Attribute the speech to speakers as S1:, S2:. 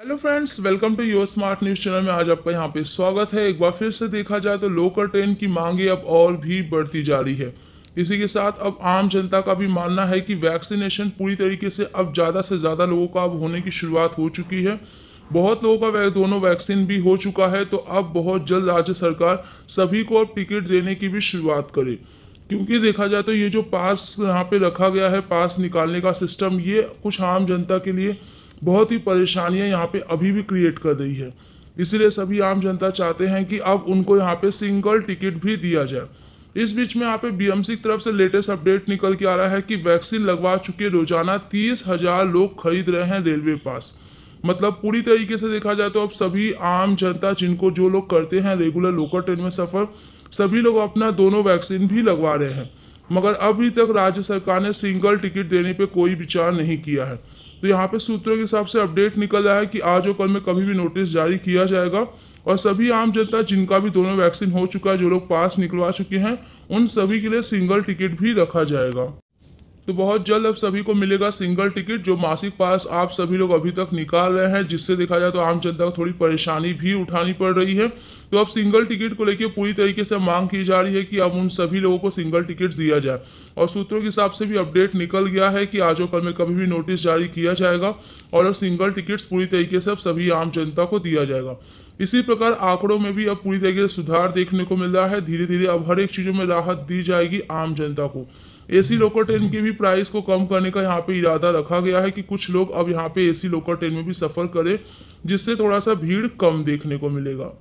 S1: hello friends welcome to your smart news channel में आज आपका यहाँ पे स्वागत है एक बार फिर से देखा जाए तो लोकल ट्रेन की मांगे अब और भी बढ़ती जा रही है इसी के साथ अब आम जनता का भी मानना है कि वैक्सीनेशन पूरी तरीके से अब ज़्यादा से ज़्यादा लोगों का अब होने की शुरुआत हो चुकी है बहुत लोगों का दोनों वैक्सीन भी हो चुका है तो अब बहुत जल्द राज्य सरकार सभी को टिकट देने की भी शुरुआत करे क्योंकि देखा जाए तो ये जो पास यहाँ पे रखा गया है पास निकालने का सिस्टम ये कुछ आम जनता के लिए बहुत ही परेशानियां यहाँ पे अभी भी क्रिएट कर रही है इसीलिए सभी आम जनता चाहते हैं कि अब उनको यहाँ पे सिंगल टिकट भी दिया जाए इस बीच में यहाँ पे बीएमसी की तरफ से लेटेस्ट अपडेट निकल के आ रहा है कि वैक्सीन लगवा चुके रोजाना तीस हजार लोग खरीद रहे हैं रेलवे पास मतलब पूरी तरीके से देखा जाए तो अब सभी आम जनता जिनको जो लोग करते हैं रेगुलर लोकल ट्रेन में सफ़र सभी लोग अपना दोनों वैक्सीन भी लगवा रहे हैं मगर अभी तक राज्य सरकार ने सिंगल टिकट देने पर कोई विचार नहीं किया है तो यहाँ पे सूत्रों के हिसाब से अपडेट निकल रहा है कि आज और कल में कभी भी नोटिस जारी किया जाएगा और सभी आम जनता जिनका भी दोनों वैक्सीन हो चुका है जो लोग पास निकलवा चुके हैं उन सभी के लिए सिंगल टिकट भी रखा जाएगा तो बहुत जल्द अब सभी को मिलेगा सिंगल टिकट जो मासिक पास आप सभी लोग अभी तक निकाल रहे हैं जिससे देखा जाए तो आम जनता को थोड़ी परेशानी भी उठानी पड़ रही है तो अब सिंगल टिकट को लेकर पूरी तरीके से मांग की जा रही है कि अब उन सभी लोगों को सिंगल टिकट दिया जाए और सूत्रों के हिसाब से भी अपडेट निकल गया है कि आज और कल में कभी भी नोटिस जारी किया जाएगा और अब सिंगल टिकट्स पूरी तरीके से अब सभी आम जनता को दिया जाएगा इसी प्रकार आंकड़ों में भी अब पूरी तरीके से सुधार देखने को मिल रहा है धीरे धीरे अब हर एक चीज़ों में राहत दी जाएगी आम जनता को एसी लोकल ट्रेन के भी प्राइस को कम करने का यहाँ पे इरादा रखा गया है कि कुछ लोग अब यहाँ पे एसी लोकल ट्रेन में भी सफ़र करें जिससे थोड़ा सा भीड़ कम देखने को मिलेगा